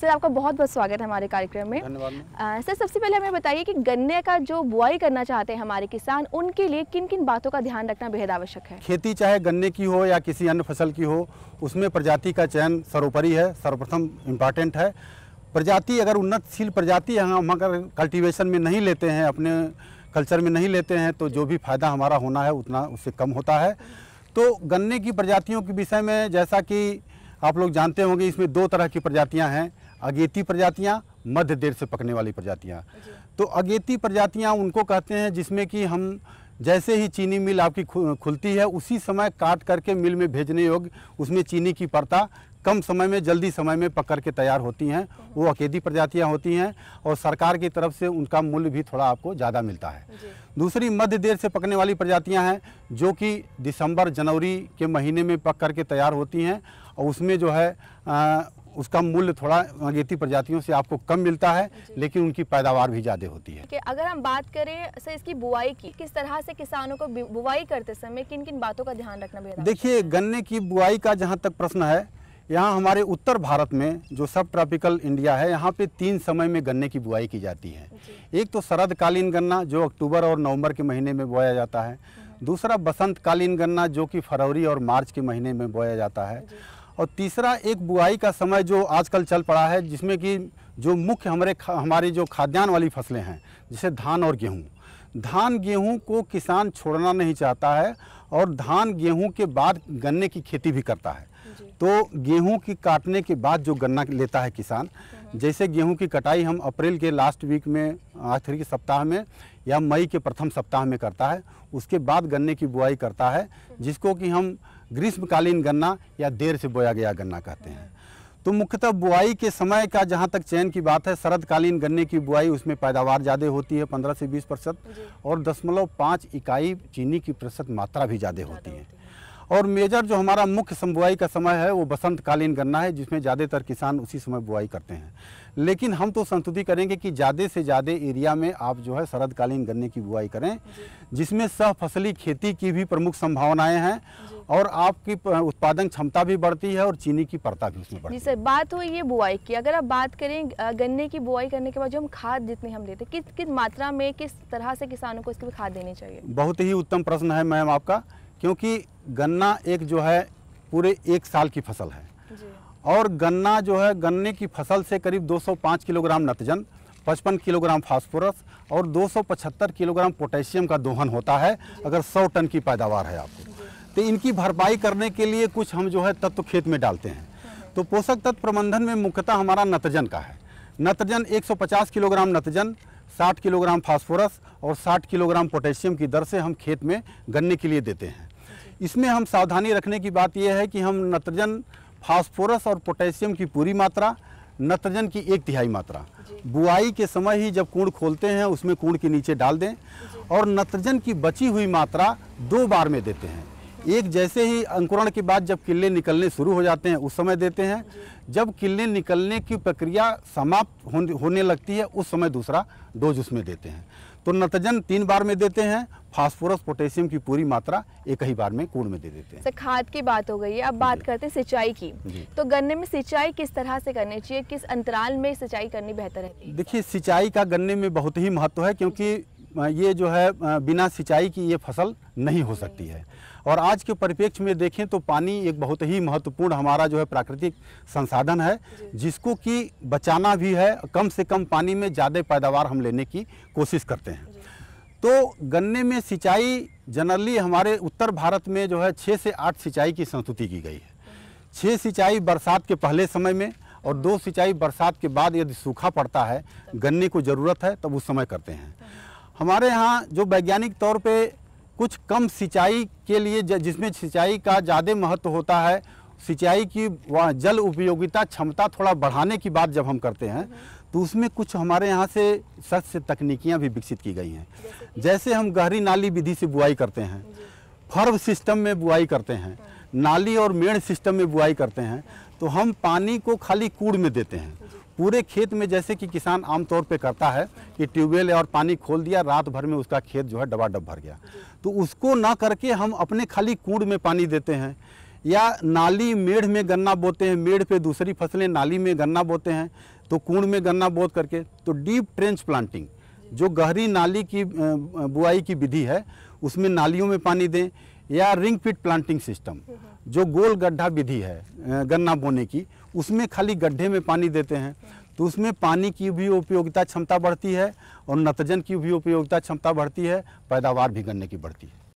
Sir आपका बहुत बहुत स्वागत है हमारे कार्यक्रम में सर सबसे पहले हमें बताइए कि गन्ने का जो बुआई करना चाहते हैं हमारे किसान उनके लिए किन किन बातों का ध्यान रखना बेहद आवश्यक है खेती चाहे गन्ने की हो या किसी अन्य फसल की हो उसमें प्रजाति का चयन सर्वोपरि है सर्वप्रथम इम्पॉर्टेंट है प्रजाति अगर उन्नतशील प्रजाति हम अगर कल्टिवेशन में नहीं लेते हैं अपने कल्चर में नहीं लेते हैं तो जो भी फ़ायदा हमारा होना है उतना उससे कम होता है तो गन्ने की प्रजातियों के विषय में जैसा कि आप लोग जानते होंगे इसमें दो तरह की प्रजातियां हैं अगेती प्रजातियां मध्य देर से पकने वाली प्रजातियां तो अगेती प्रजातियां उनको कहते हैं जिसमें कि हम जैसे ही चीनी मिल आपकी खुलती है उसी समय काट करके मिल में भेजने योग्य उसमें चीनी की परता कम समय में जल्दी समय में पक के तैयार होती हैं वो अकेदी प्रजातियाँ होती हैं और सरकार की तरफ से उनका मूल्य भी थोड़ा आपको ज़्यादा मिलता है दूसरी मध्य देर से पकने वाली प्रजातियाँ हैं जो कि दिसंबर जनवरी के महीने में पक कर के तैयार होती हैं और उसमें जो है आ, उसका मूल्य थोड़ा अगेती प्रजातियों से आपको कम मिलता है लेकिन उनकी पैदावार भी ज़्यादा होती है अगर हम बात करें सर इसकी बुआई की किस तरह से किसानों को बुआई करते समय किन किन बातों का ध्यान रखना देखिए गन्ने की बुआई का जहाँ तक प्रश्न है यहाँ हमारे उत्तर भारत में जो सब ट्रॉपिकल इंडिया है यहाँ पे तीन समय में गन्ने की बुआई की जाती है एक तो शरदकालीन गन्ना जो अक्टूबर और नवंबर के महीने में बोया जाता है दूसरा बसंतकालीन गन्ना जो कि फरवरी और मार्च के महीने में बोया जाता है और तीसरा एक बुआई का समय जो आजकल चल पड़ा है जिसमें कि जो मुख्य हमारे हमारी जो खाद्यान्न वाली फसलें हैं जैसे धान और गेहूँ धान गेहूँ को किसान छोड़ना नहीं चाहता है और धान गेहूँ के बाद गन्ने की खेती भी करता है तो गेहूं की काटने के बाद जो गन्ना लेता है किसान हम्म। जैसे गेहूं की कटाई हम अप्रैल के लास्ट वीक में आखिरी सप्ताह में या मई के प्रथम सप्ताह में करता है उसके बाद गन्ने की बुआई करता है हम्म। जिसको कि हम ग्रीष्मकालीन गन्ना या देर से बोया गया गन्ना कहते हैं तो मुख्यतः बुआई के समय का जहाँ तक चयन की बात है शरदकालीन गन्ने की बुआई उसमें पैदावार ज़्यादा होती है 15 से 20 प्रतिशत और दशमलव पाँच इकाई चीनी की प्रतिशत मात्रा भी ज़्यादा होती है और मेजर जो हमारा मुख्य बुआई का समय है वो बसंतकालीन गन्ना है जिसमें ज़्यादातर किसान उसी समय बुआई करते हैं लेकिन हम तो संतुति करेंगे कि ज़्यादा से ज़्यादा एरिया में आप जो है शरदकालीन गन्ने की बुआई करें जिसमें सह फसली खेती की भी प्रमुख संभावनाएं हैं और आपकी उत्पादन क्षमता भी बढ़ती है और चीनी की परता भी उसमें बढ़ती जी सर बात हुई ये बुआई की अगर आप बात करें गन्ने की बुआई करने के बाद जो हम खाद जितनी हम लेते हैं किस किस मात्रा में किस तरह से किसानों को इसकी खाद देनी चाहिए बहुत ही उत्तम प्रश्न है मैम आपका क्योंकि गन्ना एक जो है पूरे एक साल की फसल है और गन्ना जो है गन्ने की फसल से करीब 205 किलोग्राम नतजन 55 किलोग्राम फास्फोरस और 275 किलोग्राम पोटेशियम का दोहन होता है अगर 100 टन की पैदावार है आपको तो इनकी भरपाई करने के लिए कुछ हम जो है तत्व खेत में डालते हैं हाँ। तो पोषक तत्व प्रबंधन में मुख्यतः हमारा नतजन का है नतजन 150 किलोग्राम नतजन 60 किलोग्राम फास्फोरस और 60 किलोग्राम पोटेशियम की दर से हम खेत में गन्ने के लिए देते हैं इसमें हम सावधानी रखने की बात यह है कि हम नत्रजन फास्फोरस और पोटेशियम की पूरी मात्रा नत्रजन की एक तिहाई मात्रा बुआई के समय ही जब कूड़ खोलते हैं उसमें कूड़ के नीचे डाल दें और नत्रजन की बची हुई मात्रा दो बार में देते हैं एक जैसे ही अंकुरण के बाद जब किले निकलने शुरू हो जाते हैं उस समय देते हैं जब किले निकलने की प्रक्रिया समाप्त होने लगती है उस समय दूसरा डोज उसमें देते हैं तो नतजन तीन बार में देते हैं फास्फोरस पोटेशियम की पूरी मात्रा एक ही बार में कूड़ में दे देते हैं खाद की बात हो गई है अब बात करते हैं सिंचाई की तो गन्ने में सिंचाई किस तरह से करनी चाहिए किस अंतराल में सिंचाई करनी बेहतर है देखिए सिंचाई का गन्ने में बहुत ही महत्व है क्योंकि ये जो है बिना सिंचाई की ये फसल नहीं हो सकती है और आज के परिप्रेक्ष्य में देखें तो पानी एक बहुत ही महत्वपूर्ण हमारा जो है प्राकृतिक संसाधन है जिसको कि बचाना भी है कम से कम पानी में ज़्यादा पैदावार हम लेने की कोशिश करते हैं तो गन्ने में सिंचाई जनरली हमारे उत्तर भारत में जो है छः से आठ सिंचाई की संस्तुति की गई है छः सिंचाई बरसात के पहले समय में और दो सिंचाई बरसात के बाद यदि सूखा पड़ता है गन्ने को ज़रूरत है तब उस समय करते हैं हमारे यहाँ जो वैज्ञानिक तौर पे कुछ कम सिंचाई के लिए जिसमें सिंचाई का ज़्यादा महत्व होता है सिंचाई की जल उपयोगिता क्षमता थोड़ा बढ़ाने की बात जब हम करते हैं तो उसमें कुछ हमारे यहाँ से सख्त से तकनीकियाँ भी विकसित की गई हैं जैसे हम गहरी नाली विधि से बुआई करते हैं फर्व सिस्टम में बुआई करते हैं नाली और मेड़ सिस्टम में बुआई करते हैं तो हम पानी को खाली कूड़ में देते हैं पूरे खेत में जैसे कि किसान आमतौर पे करता है कि ट्यूबवेल और पानी खोल दिया रात भर में उसका खेत जो है डबा डब भर गया तो उसको ना करके हम अपने खाली कूड़ में पानी देते हैं या नाली मेढ़ में गन्ना बोते हैं मेढ़ पे दूसरी फसलें नाली में गन्ना बोते हैं तो कूड़ में गन्ना बोत करके तो डीप ट्रेंच प्लांटिंग जो गहरी नाली की बुआई की विधि है उसमें नालियों में पानी दें या रिंग पिट प्लांटिंग सिस्टम जो गोल गड्ढा विधि है गन्ना बोने की उसमें खाली गड्ढे में पानी देते हैं तो उसमें पानी की भी उपयोगिता क्षमता बढ़ती है और नतजन की भी उपयोगिता क्षमता बढ़ती है पैदावार भी गन्ने की बढ़ती है